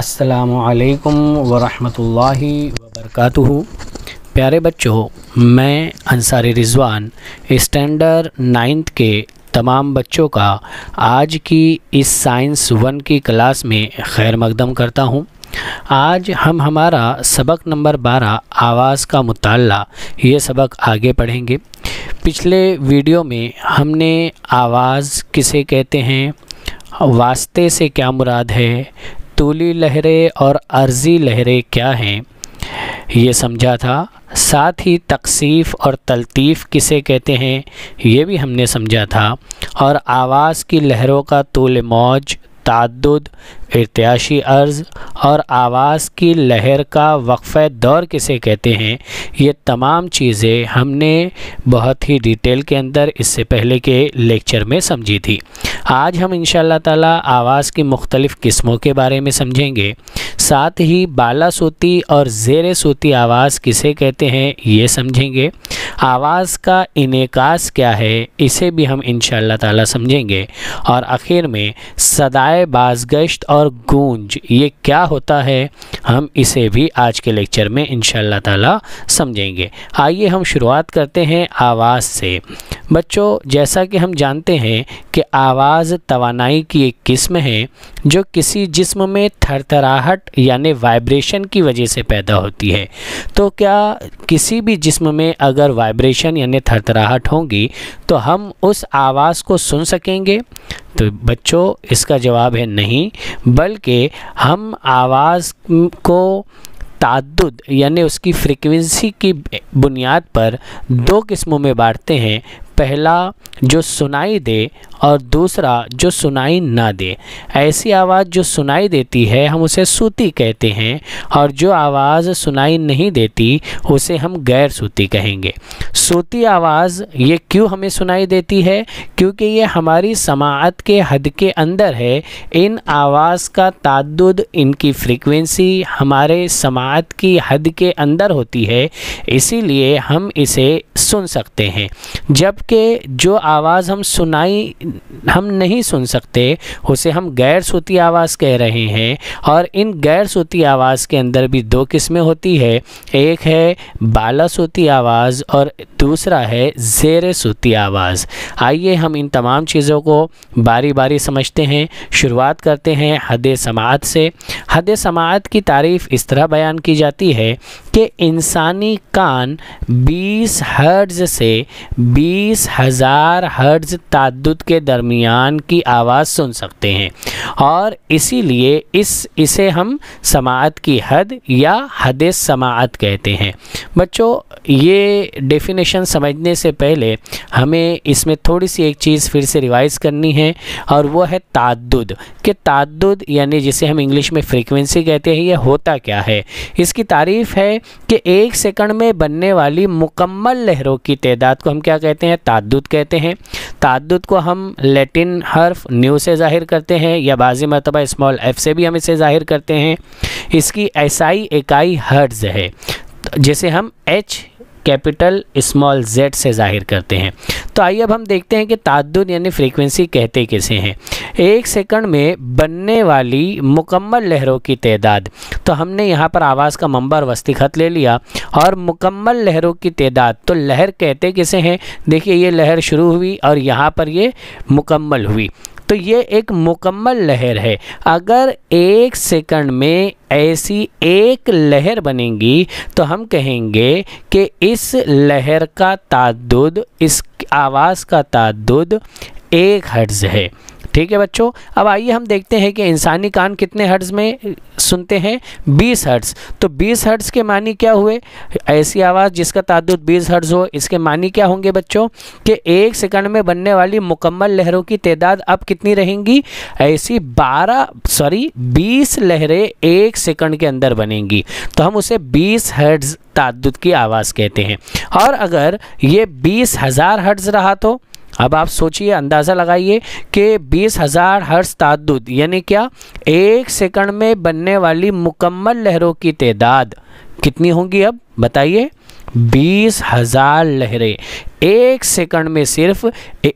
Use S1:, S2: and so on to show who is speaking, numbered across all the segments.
S1: असलकम वरहमतुल्लाह वरक प्यारे बच्चों मैं अंसारी रिजवान स्टैंडर्ड नाइन्थ के तमाम बच्चों का आज की इस साइंस वन की क्लास में खैर मकदम करता हूँ आज हम हमारा सबक नंबर 12 आवाज़ का मुताल ये सबक आगे पढ़ेंगे पिछले वीडियो में हमने आवाज़ किसे कहते हैं वास्ते से क्या मुराद है तूली लहरें और अर्जी लहरें क्या हैं ये समझा था साथ ही तकसीफ़ और तलतीफ़ किसे कहते हैं ये भी हमने समझा था और आवाज़ की लहरों का तूल मौज तद इर्त्याशी अर्ज़ और आवाज़ की लहर का वक्फ़ दौर किसे कहते हैं ये तमाम चीज़ें हमने बहुत ही डिटेल के अंदर इससे पहले के लेक्चर में समझी थी आज हम इन ताला आवाज़ की मुख्तलिफ़ किस्मों के बारे में समझेंगे साथ ही बाला सूती और ज़ेर सूती आवाज़ किसे कहते हैं ये समझेंगे आवाज़ का इनकास क्या है इसे भी हम इन ताला समझेंगे और आखिर में सदाए बाजगश्त और और गूंज ये क्या होता है हम इसे भी आज के लेक्चर में इन ताला समझेंगे आइए हम शुरुआत करते हैं आवाज़ से बच्चों जैसा कि हम जानते हैं कि आवाज़ तोानाई की एक किस्म है जो किसी जिस्म में थरथराहट यानी वाइब्रेशन की वजह से पैदा होती है तो क्या किसी भी जिस्म में अगर वाइब्रेशन यानी थरथराहट होंगी तो हम उस आवाज़ को सुन सकेंगे तो बच्चों इसका जवाब है नहीं बल्कि हम आवाज़ को तादुद यानी उसकी फ्रिक्वेंसी की बुनियाद पर दो किस्मों में बांटते हैं पहला जो सुनाई दे और दूसरा जो सुनाई ना दे ऐसी आवाज़ जो सुनाई देती है हम उसे सूती कहते हैं और जो आवाज़ सुनाई नहीं देती उसे हम गैर सूती कहेंगे सूती आवाज़ ये क्यों हमें सुनाई देती है क्योंकि ये हमारी समात के हद के अंदर है इन आवाज़ का तद्द इनकी फ्रीक्वेंसी हमारे समात की हद के अंदर होती है इसीलिए हम इसे सुन सकते हैं जब के जो आवाज़ हम सुनाई हम नहीं सुन सकते उसे हम गैर सूती आवाज़ कह रहे हैं और इन गैर सूती आवाज़ के अंदर भी दो किस्में होती है एक है बाला सूती आवाज़ और दूसरा है ज़ेर सूती आवाज़ आइए हम इन तमाम चीज़ों को बारी बारी समझते हैं शुरुआत करते हैं हद समात से हद समात की तारीफ़ इस तरह बयान की जाती है कि इंसानी कान 20 हर्ज से बीस हज़ार हर्ज तादुद के दरमियान की आवाज़ सुन सकते हैं और इसीलिए इस इसे हम समात की हद या हद समात कहते हैं बच्चों ये डेफिनेशन समझने से पहले हमें इसमें थोड़ी सी एक चीज़ फिर से रिवाइज़ करनी है और वो है तादुद के तादुद यानी जिसे हम इंग्लिश में फ्रीक्वेंसी कहते हैं ये होता क्या है इसकी तारीफ़ है कि एक सेकंड में बनने वाली मुकम्मल लहरों की तदाद को हम क्या कहते हैं तादुद कहते हैं तादुद को हम लेटिन हर्फ न्यू से ज़ाहिर करते हैं या बाज़ी मरतबा स्मॉल एफ़ से भी हम इसे ज़ाहिर करते हैं इसकी ऐसाई इकाई हर्ज है जिसे हम एच कैपिटल स्मॉल जेड से जाहिर करते हैं तो आइए अब हम देखते हैं कि तादुन यानी फ्रीक्वेंसी कहते किसे हैं एक सेकंड में बनने वाली मुकम्मल लहरों की तदाद तो हमने यहाँ पर आवाज़ का मंबर वस्ती खत ले लिया और मुकम्मल लहरों की तदाद तो लहर कहते किसे हैं देखिए ये लहर शुरू हुई और यहाँ पर ये मुकम्मल हुई तो ये एक मुकम्मल लहर है अगर एक सेकंड में ऐसी एक लहर बनेगी तो हम कहेंगे कि इस लहर का तादुद इस आवाज़ का तादुद एक हर्ज है ठीक है बच्चों अब आइए हम देखते हैं कि इंसानी कान कितने हर्ज़ में सुनते हैं 20 हर्ट्स तो 20 हर्ट्स के मानी क्या हुए ऐसी आवाज़ जिसका तादुद 20 हर्ट्स हो इसके मानी क्या होंगे बच्चों कि एक सेकंड में बनने वाली मुकम्मल लहरों की तादाद अब कितनी रहेंगी ऐसी 12 सॉरी 20 लहरें एक सेकंड के अंदर बनेंगी तो हम उसे 20 हर्ट्स तादुद की आवाज़ कहते हैं और अगर ये बीस हज़ार रहा तो अब आप सोचिए अंदाज़ा लगाइए कि बीस हज़ार हर्ष तादुद यानी क्या एक सेकंड में बनने वाली मुकम्मल लहरों की तदाद कितनी होंगी अब बताइए बीस हज़ार लहरें एक सेकंड में सिर्फ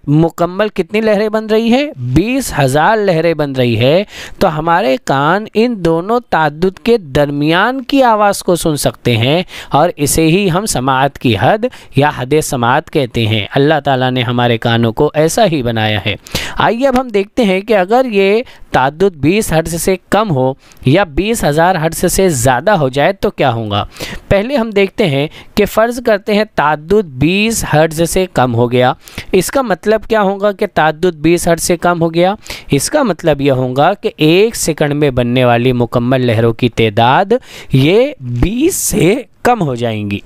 S1: मुकम्मल कितनी लहरें बन रही है बीस हज़ार लहरें बन रही है तो हमारे कान इन दोनों तादुद के दरमियान की आवाज़ को सुन सकते हैं और इसे ही हम समात की हद या हद समात कहते हैं अल्लाह ताला ने हमारे कानों को ऐसा ही बनाया है आइए अब हम देखते हैं कि अगर ये तादुद बीस हर्ज से कम हो या बीस हज़ार हर्ष से ज़्यादा हो जाए तो क्या होगा पहले हम देखते हैं कि फ़र्ज़ करते हैं तादुद बीस हर्ज हर्ज से कम हो गया इसका मतलब क्या होगा कि तादुद बीस हर्ज से कम हो गया इसका मतलब यह होगा कि एक सेकंड में बनने वाली मुकम्मल लहरों की तदाद ये बीस से कम हो जाएंगी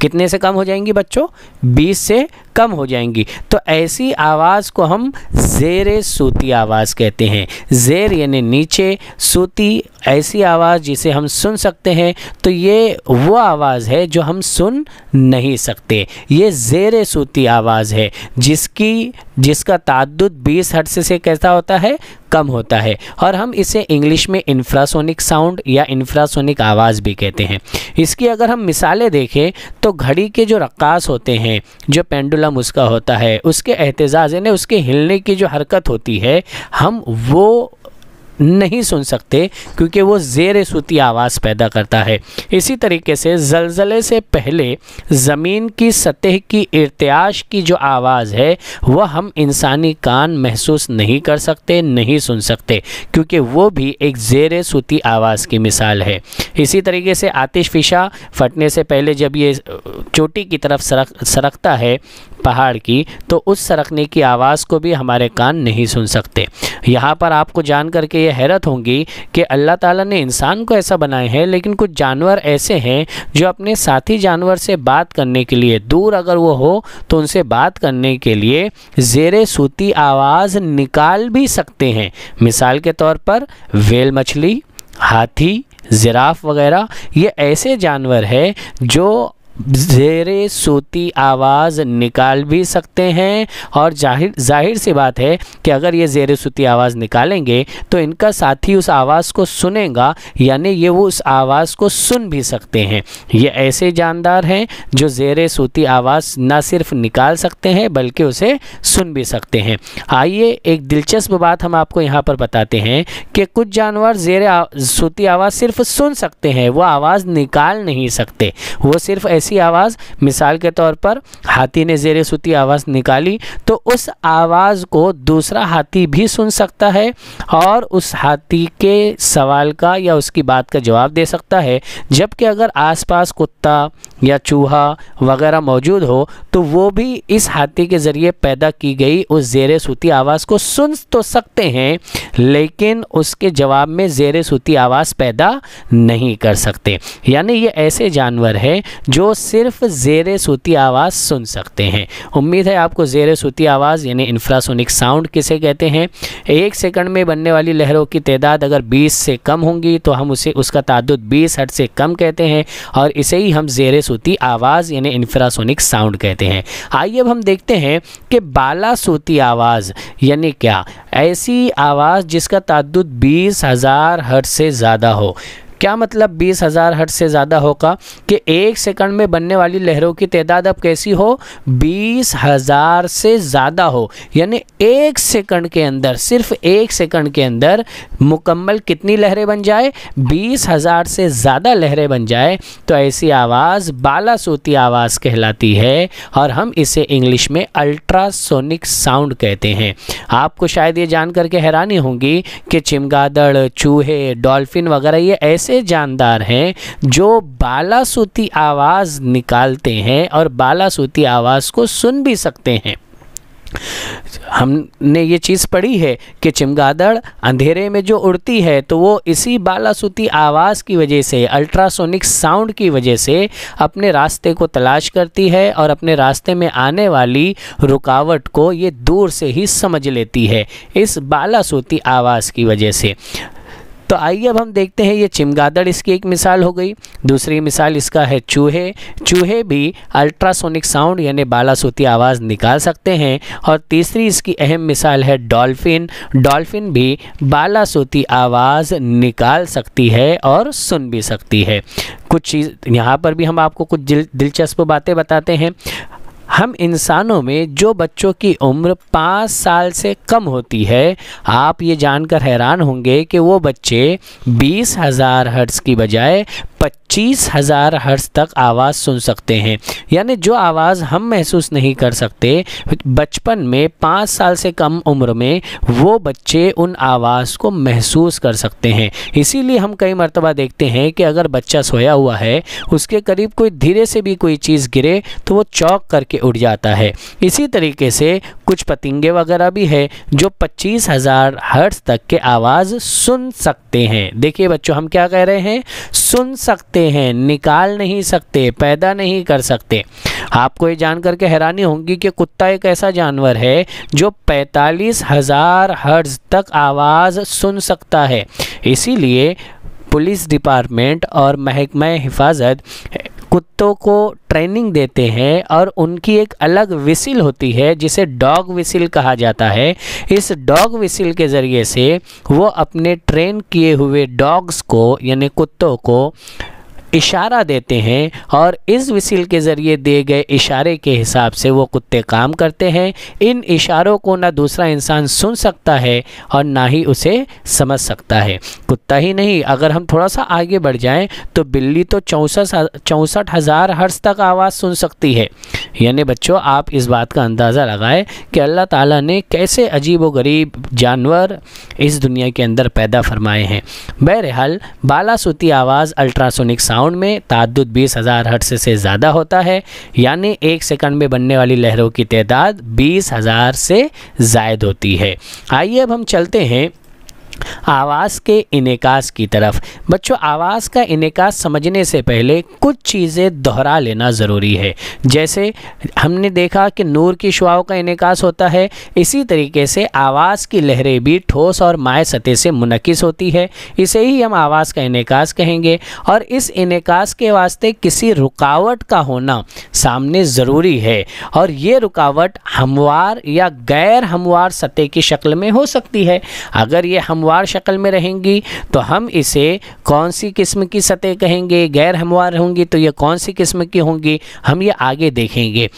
S1: कितने से कम हो जाएंगी बच्चों बीस से कम हो जाएंगी तो ऐसी आवाज़ को हम जेर सूती आवाज़ कहते हैं जेर यानी नीचे सूती ऐसी आवाज़ जिसे हम सुन सकते हैं तो ये वो आवाज़ है जो हम सुन नहीं सकते ये जेर सूती आवाज़ है जिसकी जिसका तादुद 20 हट से कैसा होता है कम होता है और हम इसे इंग्लिश में इंफ्रासोनिक साउंड या इंफ्रासोनिक आवाज़ भी कहते हैं इसकी अगर हम मिसालें देखें तो घड़ी के जो रक्कास होते हैं जो पेंडुलम कलम उसका होता है उसके एहतजाज ने उसके हिलने की जो हरकत होती है हम वो नहीं सुन सकते क्योंकि वो ज़ेर सूती आवाज़ पैदा करता है इसी तरीके से जलजले से पहले ज़मीन की सतह की इरत्याश की जो आवाज़ है वह हम इंसानी कान महसूस नहीं कर सकते नहीं सुन सकते क्योंकि वो भी एक ज़ेर सूती आवाज़ की मिसाल है इसी तरीके से आतिश फिशा फटने से पहले जब ये चोटी की तरफ सरक सरकता है पहाड़ की तो उस सरकने की आवाज़ को भी हमारे कान नहीं सुन सकते यहाँ पर आपको जान करके ये हैरत होंगी कि अल्लाह ताला ने इंसान को ऐसा बनाया है लेकिन कुछ जानवर ऐसे हैं जो अपने साथी जानवर से बात करने के लिए दूर अगर वो हो तो उनसे बात करने के लिए ज़ेर सूती आवाज़ निकाल भी सकते हैं मिसाल के तौर पर वेल मछली हाथी ज़िराफ़ वगैरह ये ऐसे जानवर है जो जेरे सूती आवाज़ निकाल भी सकते हैं और जाहिर जाहिर सी बात है कि अगर ये जेरे सूती आवाज़ निकालेंगे तो इनका साथी उस आवाज़ को सुनेगा यानी ये वो उस आवाज़ को सुन भी सकते हैं ये ऐसे जानदार हैं जो जेरे सूती आवाज़ ना सिर्फ निकाल सकते हैं बल्कि उसे सुन भी सकते हैं आइए एक दिलचस्प बात हम आपको यहाँ पर बताते हैं कि कुछ जानवर जेरे सूती आवाज़ सिर्फ सुन सकते हैं वह आवाज़ निकाल नहीं सकते वो सिर्फ ऐसे ऐसी आवाज़ मिसाल के तौर पर हाथी ने जेर सुती आवाज़ निकाली तो उस आवाज़ को दूसरा हाथी भी सुन सकता है और उस हाथी के सवाल का या उसकी बात का जवाब दे सकता है जबकि अगर आसपास कुत्ता या चूहा वगैरह मौजूद हो तो वो भी इस हाथी के ज़रिए पैदा की गई उस जेर सूती आवाज़ को सुन तो सकते हैं लेकिन उसके जवाब में जेर सूती आवाज़ पैदा नहीं कर सकते यानी ये ऐसे जानवर है जो सिर्फ जेर सूती आवाज़ सुन सकते हैं उम्मीद है आपको जेर सूती आवाज़ यानी इंफ्रासोनिक साउंड किसे कहते हैं एक सेकंड में बनने वाली लहरों की तदाद अगर 20 से कम होंगी तो हम उसे उसका तादुद 20 हट से कम कहते हैं और इसे ही हम जेर सूती आवाज़ यानी इंफ्रासोनिक साउंड कहते हैं आइए अब हम देखते हैं कि बाला सूती आवाज़ यानी क्या ऐसी आवाज़ जिसका तादुद बीस हज़ार हट से ज़्यादा हो क्या मतलब बीस हज़ार हट से ज़्यादा होगा कि एक सेकंड में बनने वाली लहरों की तादाद अब कैसी हो बीस हज़ार से ज़्यादा हो यानी एक सेकंड के अंदर सिर्फ एक सेकंड के अंदर मुकम्मल कितनी लहरें बन जाए बीस हज़ार से ज़्यादा लहरें बन जाए तो ऐसी आवाज़ बालासूती आवाज़ कहलाती है और हम इसे इंग्लिश में अल्ट्रासोनिक साउंड कहते हैं आपको शायद ये जान करके हैरानी होंगी कि चिमगादड़ चूहे डॉल्फिन वगैरह ये ऐसे ऐसे जानदार हैं जो बालासूती आवाज़ निकालते हैं और बालासूती आवाज़ को सुन भी सकते हैं हमने ये चीज़ पढ़ी है कि चिमगादड़ अंधेरे में जो उड़ती है तो वो इसी बालासूती आवाज़ की वजह से अल्ट्रासोनिक साउंड की वजह से अपने रास्ते को तलाश करती है और अपने रास्ते में आने वाली रुकावट को ये दूर से ही समझ लेती है इस बालासूती आवाज़ की वजह से तो आइए अब हम देखते हैं ये चिमगादड़ इसकी एक मिसाल हो गई दूसरी मिसाल इसका है चूहे चूहे भी अल्ट्रासोनिक साउंड यानी बालासूती आवाज़ निकाल सकते हैं और तीसरी इसकी अहम मिसाल है डॉल्फिन डॉल्फिन भी बालासूती आवाज़ निकाल सकती है और सुन भी सकती है कुछ चीज़ यहाँ पर भी हम आपको कुछ दिलचस्प बातें बताते हैं हम इंसानों में जो बच्चों की उम्र पाँच साल से कम होती है आप ये जानकर हैरान होंगे कि वो बच्चे बीस हज़ार हर्ट्स की बजाय पच्चीस हज़ार हर्ज तक आवाज़ सुन सकते हैं यानी जो आवाज़ हम महसूस नहीं कर सकते बचपन में पाँच साल से कम उम्र में वो बच्चे उन आवाज़ को महसूस कर सकते हैं इसीलिए हम कई मरतबा देखते हैं कि अगर बच्चा सोया हुआ है उसके करीब कोई धीरे से भी कोई चीज़ गिरे तो वो चौक करके उड़ जाता है इसी तरीके से कुछ पतंगे वगैरह भी है जो पच्चीस हज़ार तक के आवाज़ सुन सकते हैं देखिए बच्चों हम क्या कह रहे हैं सुन सकते हैं निकाल नहीं सकते पैदा नहीं कर सकते आपको ये जान करके हैरानी होगी कि कुत्ता एक ऐसा जानवर है जो पैंतालीस हज़ार हर्ज तक आवाज़ सुन सकता है इसीलिए पुलिस डिपार्टमेंट और महकमा हिफाजत कुत्तों को ट्रेनिंग देते हैं और उनकी एक अलग विसिल होती है जिसे डॉग विसिल कहा जाता है इस डॉग विसिल के ज़रिए से वो अपने ट्रेन किए हुए डॉग्स को यानी कुत्तों को इशारा देते हैं और इस विसिल के ज़रिए दिए गए इशारे के हिसाब से वो कुत्ते काम करते हैं इन इशारों को ना दूसरा इंसान सुन सकता है और ना ही उसे समझ सकता है कुत्ता ही नहीं अगर हम थोड़ा सा आगे बढ़ जाएं तो बिल्ली तो चौंसठ चौंसठ हज़ार हर्ष तक आवाज़ सुन सकती है यानी बच्चों आप इस बात का अंदाज़ा लगाएँ कि अल्लाह ताली ने कैसे अजीब व गरीब जानवर इस दुनिया के अंदर पैदा फरमाए हैं बहरहाल बालासूती आवाज़ अल्ट्रासोनिक साउंड साउंड में तादुद बीस हज़ार हर्ट्स से ज़्यादा होता है यानी एक सेकंड में बनने वाली लहरों की तादाद बीस हज़ार से जायद होती है आइए अब हम चलते हैं आवास के इनकास की तरफ बच्चों आवास का इनकास समझने से पहले कुछ चीज़ें दोहरा लेना ज़रूरी है जैसे हमने देखा कि नूर की शुआओं का इनकास होता है इसी तरीके से आवास की लहरें भी ठोस और माय सतह से मुनकस होती है इसे ही हम आवास का इनकास कहेंगे और इस इनकास के वास्ते किसी रुकावट का होना सामने ज़रूरी है और ये रुकावट हमवार या गैर हमवार सतह की शक्ल में हो सकती है अगर ये हमवार हमवार शक्ल में रहेंगी तो हम इसे कौन सी किस्म की सतह कहेंगे गैर हमवार होंगी तो ये कौन सी किस्म की होंगी हम ये आगे देखेंगे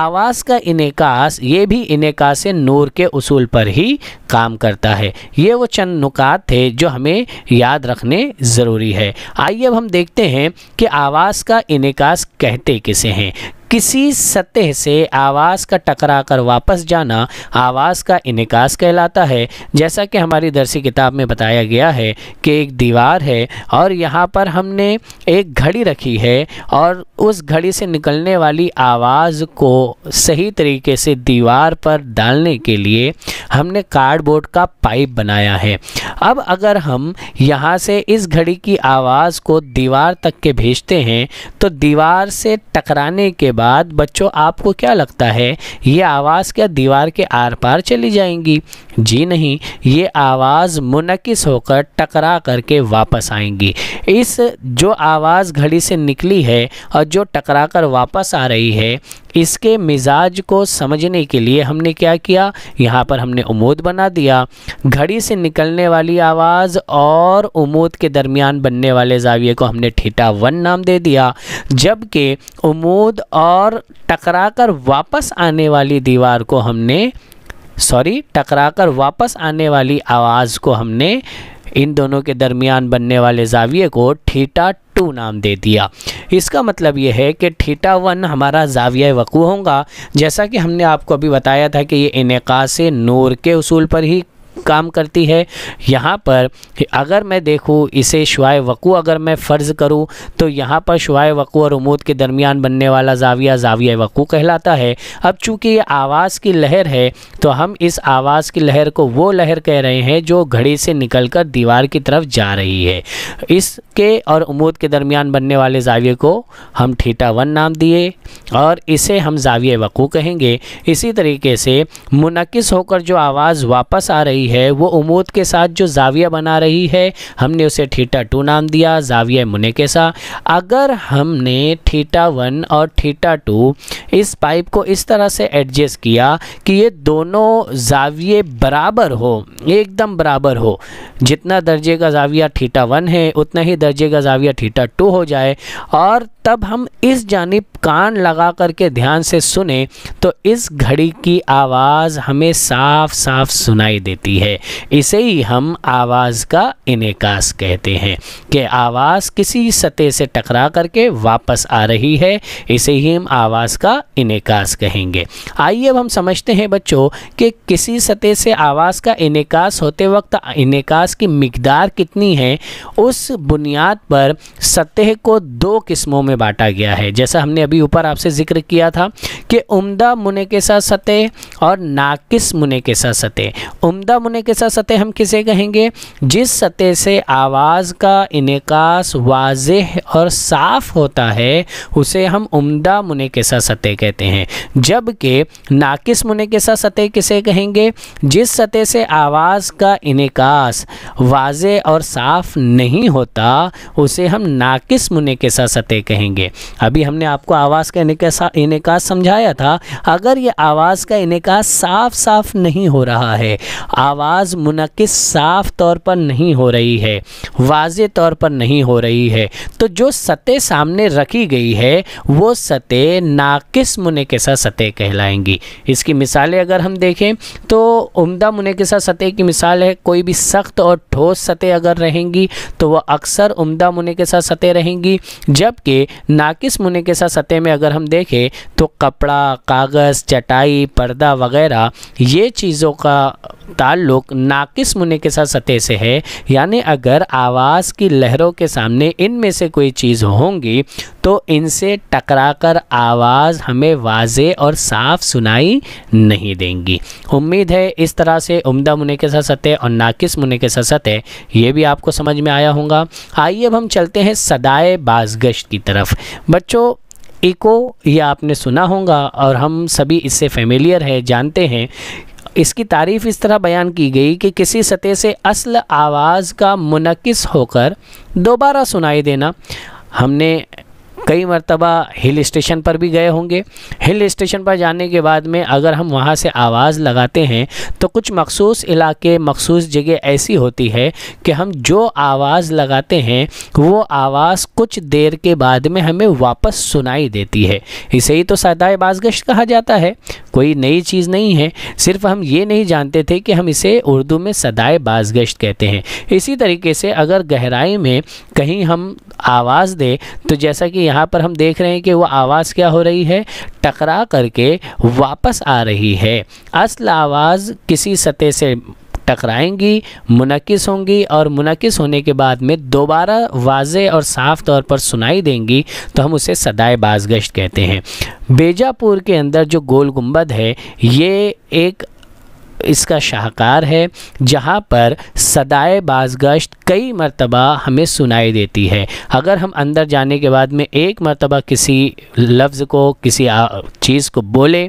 S1: आवाज़ का इनकास ये भी इनकास नूर के असूल पर ही काम करता है ये वो चंद नुकात थे जो हमें याद रखने ज़रूरी है आइए अब हम देखते हैं कि आवाज़ का इनकास कहते किसे हैं किसी सतह से आवाज़ का टकरा कर वापस जाना आवाज़ का इनकास कहलाता है जैसा कि हमारी दरसी किताब में बताया गया है कि एक दीवार है और यहाँ पर हमने एक घड़ी रखी है और उस घड़ी से निकलने वाली आवाज़ को सही तरीके से दीवार पर डालने के लिए हमने कार्डबोर्ड का पाइप बनाया है अब अगर हम यहाँ से इस घड़ी की आवाज़ को दीवार तक के भेजते हैं तो दीवार से टकराने के बाद बच्चों आपको क्या लगता है ये आवाज़ क्या दीवार के आर पार चली जाएंगी जी नहीं ये आवाज़ मुनकस होकर टकरा करके वापस आएंगी इस जो आवाज़ घड़ी से निकली है और जो टकरा कर वापस आ रही है इसके मिजाज को समझने के लिए हमने क्या किया यहाँ पर हमने उमूद बना दिया घड़ी से निकलने वाली आवाज़ और उमूद के दरमियान बनने वाले जाविये को हमने ठीटा वन नाम दे दिया जबकि उमूद और टकरा कर वापस आने वाली दीवार को हमने सॉरी टकरा कर वापस आने वाली आवाज़ को हमने इन दोनों के दरमियान बनने वाले जाविये को ठीटा टू नाम दे दिया इसका मतलब यह है कि ठीटा वन हमारा जाविया वक़ू होगा जैसा कि हमने आपको अभी बताया था कि ये इनका नूर के असूल पर ही काम करती है यहाँ पर अगर मैं देखूँ इसे शुआय वक़ू अगर मैं फ़र्ज़ करूँ तो यहाँ पर शुआय वक़ू और उमूद के दरमियान बनने वाला जाविया जाविया वक़ू कहलाता है अब चूँकि ये आवाज़ की लहर है तो हम इस आवाज़ की लहर को वो लहर कह रहे हैं जो घड़ी से निकल कर दीवार की तरफ जा रही है इसके और उमूद के दरमियान बनने वाले जाविये को हम ठीटा वन नाम दिए और इसे हम जाविया वक़ू कहेंगे इसी तरीके से मुनकस होकर जो आवाज़ वापस आ रही रही है वो उमूद के साथ जो जाविया बना रही है हमने उसे ठीटा टू नाम दिया जाविया मुने के साथ अगर हमने ठीटा वन और ठीटा टू इस पाइप को इस तरह से एडजस्ट किया कि ये दोनों जाविये बराबर हो एकदम बराबर हो जितना दर्जे का जाविया ठीटा वन है उतना ही दर्जे का जाविया ठीटा टू हो जाए और तब हम इस जानब कान लगा करके ध्यान से सुने तो इस घड़ी की आवाज़ हमें साफ साफ सुनाई देती है इसे ही हम आवाज़ का इनकास कहते हैं कि आवाज़ किसी सतह से टकरा करके वापस आ रही है इसे ही हम आवाज़ का इनकास कहेंगे आइए अब हम समझते हैं बच्चों कि किसी सतह से आवाज़ का इनकास होते वक्त इनकास की मकदार कितनी है उस बुनियाद पर सतह को दो किस्मों में में बांटा गया है जैसा हमने अभी ऊपर आपसे जिक्र किया था कि उम्दा मुने के साथ सतह और नाकिस मुने के साथ सतह उम्दा मुने के साथ सतह हम किसे कहेंगे जिस सतह से आवाज़ का इनकास वाज और साफ़ होता है उसे हम उम्दा मुने के साथ सतह कहते हैं जबकि नाकिस मुने के साथ सतह किसे कहेंगे जिस सतह से आवाज़ का इनकास वाज और साफ़ नहीं होता उसे हम नाकिस मुने के साथ सतह कहेंगे अभी हमने आपको आवाज़ का इनका समझा बताया था अगर ये आवाज़ का इनका साफ साफ नहीं हो रहा है आवाज़ मुनकिस साफ तौर पर नहीं हो रही है वाज तौर पर नहीं हो रही है तो जो सतह सामने रखी गई है वो सतह नाकिस मुनकसा सतह कहलाएंगी इसकी मिसालें अगर हम देखें तो उमदा मुनकसा सतह की मिसाल है कोई भी सख्त और ठोस सतह अगर रहेंगी तो वह अक्सर उमदा मुनकसा सतह रहेंगी जबकि नाकिस मुनकसा सतह में अगर हम देखें तो कपड़ा कपड़ा कागज़ चटाई पर्दा वगैरह ये चीज़ों का ताल्लुक नाकिस साथ सतह से है यानी अगर आवाज़ की लहरों के सामने इनमें से कोई चीज़ होंगी तो इनसे टकराकर आवाज़ हमें वाज और साफ सुनाई नहीं देंगी उम्मीद है इस तरह से उम्दा साथ सतह और नाकिस साथ सतह ये भी आपको समझ में आया होगा आइए अब हम चलते हैं सदाए बाजगश की तरफ बच्चों इको ये आपने सुना होगा और हम सभी इससे फेमिलियर है जानते हैं इसकी तारीफ इस तरह बयान की गई कि किसी सतह से असल आवाज़ का मुनकस होकर दोबारा सुनाई देना हमने कई मरतबा हिल स्टेशन पर भी गए होंगे हिल स्टेशन पर जाने के बाद में अगर हम वहाँ से आवाज़ लगाते हैं तो कुछ मखसूस इलाके मखसूस जगह ऐसी होती है कि हम जो आवाज़ लगाते हैं वो आवाज़ कुछ देर के बाद में हमें वापस सुनाई देती है इसे ही तो सदाए बाजगश्त कहा जाता है कोई नई चीज़ नहीं है सिर्फ हम ये नहीं जानते थे कि हम इसे उर्दू में सदाए बाजगश्त कहते हैं इसी तरीके से अगर गहराई में कहीं हम आवाज़ दें तो जैसा कि यहाँ यहाँ पर हम देख रहे हैं कि वो आवाज़ क्या हो रही है टकरा करके वापस आ रही है असल आवाज़ किसी सतह से टकराएंगी मुनकस होंगी और मुनकस होने के बाद में दोबारा वाज और साफ तौर पर सुनाई देंगी तो हम उसे सदाए बाजगश्त कहते हैं बेजापुर के अंदर जो गोल गुम्बद है ये एक इसका शाहकार है जहाँ पर सदाए बाजगश्त कई मरतबा हमें सुनाई देती है अगर हम अंदर जाने के बाद में एक मरतबा किसी लफ्ज़ को किसी चीज़ को बोले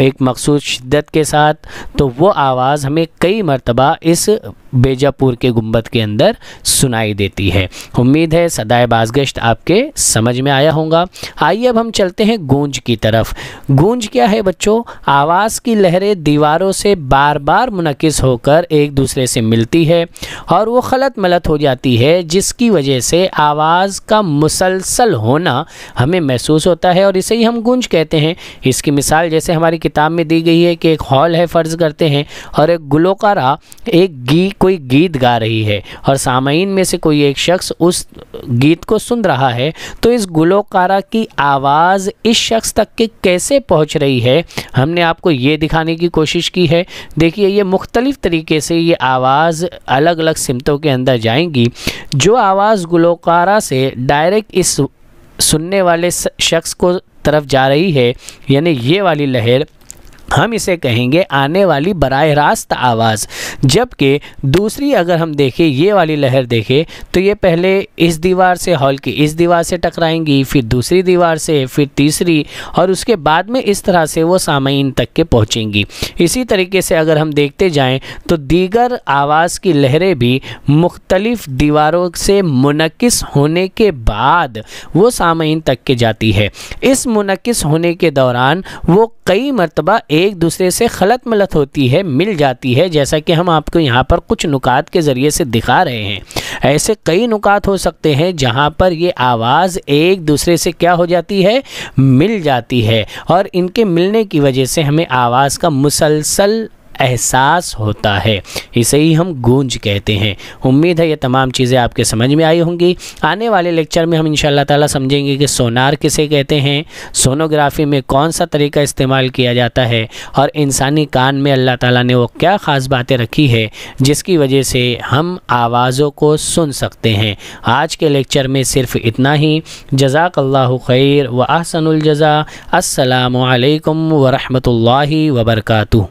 S1: एक मखसूस शिद्दत के साथ तो वो आवाज़ हमें कई मरतबा इस बेजापुर के गुंबद के अंदर सुनाई देती है उम्मीद है सदाए बाजगश्त आपके समझ में आया होगा आइए अब हम चलते हैं गूंज की तरफ गूंज क्या है बच्चों आवाज़ की लहरें दीवारों से बार बार मुनकस होकर एक दूसरे से मिलती है और वो खलत मलत हो जाती है जिसकी वजह से आवाज़ का मुसलसल होना हमें महसूस होता है और इसे ही हम गूंज कहते हैं इसकी मिसाल जैसे हमारी किताब में दी गई है कि एक हॉल है फ़र्ज़ करते हैं और एक गुलोकारा एक गीत कोई गीत गा रही है और सामयीन में से कोई एक शख्स उस गीत को सुन रहा है तो इस गुलोकारा की आवाज़ इस शख्स तक के कैसे पहुंच रही है हमने आपको ये दिखाने की कोशिश की है देखिए ये मुख्तलिफ़ तरीके से ये आवाज़ अलग अलग सिमतों के अंदर जाएंगी जो आवाज़ गुलोकारा से डायरेक्ट इस सुनने वाले शख्स को तरफ जा रही है यानी ये वाली लहर हम इसे कहेंगे आने वाली बरह रास्त आवाज़ जबकि दूसरी अगर हम देखें ये वाली लहर देखें तो ये पहले इस दीवार से हॉल की इस दीवार से टकराएंगी फिर दूसरी दीवार से फिर तीसरी और उसके बाद में इस तरह से वो सामयीन तक के पहुँचेंगी इसी तरीके से अगर हम देखते जाएं तो दीगर आवाज़ की लहरें भी मुख्तलफ़ दीवारों से मुनकस होने के बाद वो सामयीन तक के जाती है इस मुनकस होने के दौरान वो कई मरतबा एक दूसरे से खलत मलत होती है मिल जाती है जैसा कि हम आपको यहाँ पर कुछ नुकात के ज़रिए से दिखा रहे हैं ऐसे कई नुकात हो सकते हैं जहाँ पर ये आवाज़ एक दूसरे से क्या हो जाती है मिल जाती है और इनके मिलने की वजह से हमें आवाज़ का मुसलसल एहसास होता है इसे ही हम गूंज कहते हैं उम्मीद है ये तमाम चीज़ें आपके समझ में आई होंगी आने वाले लेक्चर में हम इन ताला समझेंगे कि सोनार किसे कहते हैं सोनोग्राफी में कौन सा तरीका इस्तेमाल किया जाता है और इंसानी कान में अल्लाह ताला ने वो क्या ख़ास बातें रखी है जिसकी वजह से हम आवाज़ों को सुन सकते हैं आज के लेक्चर में सिर्फ इतना ही जजाकल्ला खैर व आसनजा असलकम वरहमल वबरकू